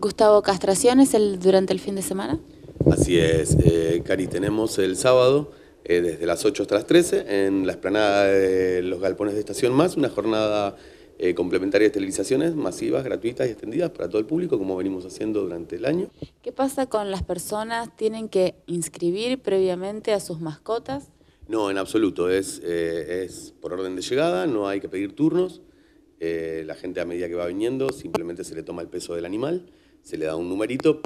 Gustavo, ¿castraciones el, durante el fin de semana? Así es, eh, Cari, tenemos el sábado eh, desde las 8 hasta las 13 en la esplanada de los galpones de Estación Más, una jornada eh, complementaria de esterilizaciones masivas, gratuitas y extendidas para todo el público, como venimos haciendo durante el año. ¿Qué pasa con las personas? ¿Tienen que inscribir previamente a sus mascotas? No, en absoluto, es, es por orden de llegada, no hay que pedir turnos. la gente a medida que va viniendo simplemente se le toma el peso del animal se le da un numerito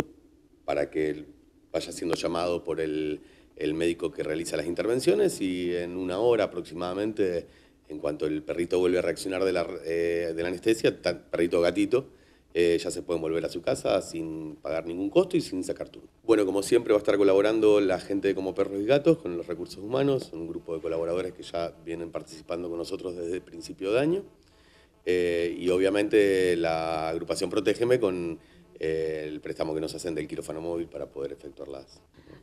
para que vaya siendo llamado por el, médico que realiza las intervenciones y en una hora aproximadamente, en cuanto el perrito vuelve a reaccionar de la, eh, de anestesia, perrito o gatito, eh, ya se pueden volver a su casa sin pagar ningún costo y sin sacar turno. Bueno, como siempre va a estar colaborando la gente Como Perros y Gatos con los recursos humanos, un grupo de colaboradores que ya vienen participando con nosotros desde el principio de año. Eh, y obviamente la agrupación Protégeme con eh, el préstamo que nos hacen del quirófano móvil para poder efectuarlas.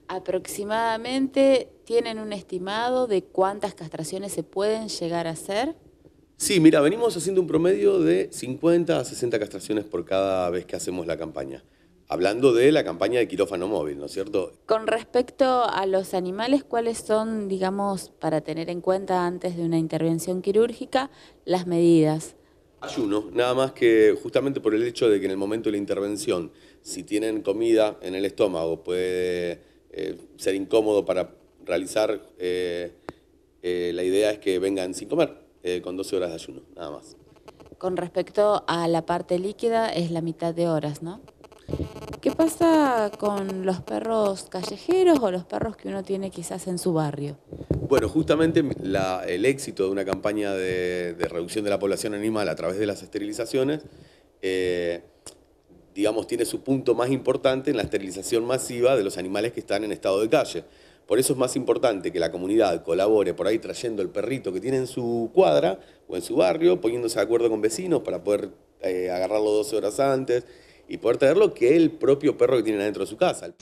¿Aproximadamente tienen un estimado de cuántas castraciones se pueden llegar a hacer? Sí, mira, venimos haciendo un promedio de 50 a 60 castraciones por cada vez que hacemos la campaña. Hablando de la campaña de quirófano móvil, ¿no es cierto? Con respecto a los animales, ¿cuáles son, digamos, para tener en cuenta antes de una intervención quirúrgica, las medidas? Ayuno, nada más que justamente por el hecho de que en el momento de la intervención, si tienen comida en el estómago, puede eh, ser incómodo para realizar, eh, eh, la idea es que vengan sin comer, con 12 horas de ayuno, nada más. Con respecto a la parte líquida, es la mitad de horas, ¿no? ¿Qué pasa con los perros callejeros o los perros que uno tiene quizás en su barrio? Bueno, justamente el éxito de una campaña de, reducción de la población animal a través de las esterilizaciones, eh, digamos, tiene su punto más importante en la esterilización masiva de los animales que están en estado de calle. Por eso es más importante que la comunidad colabore por ahí trayendo el perrito que tiene en su cuadra o en su barrio, poniéndose de acuerdo con vecinos para poder eh, agarrarlo 12 horas antes y poder traerlo, que el propio perro que tiene adentro de su casa.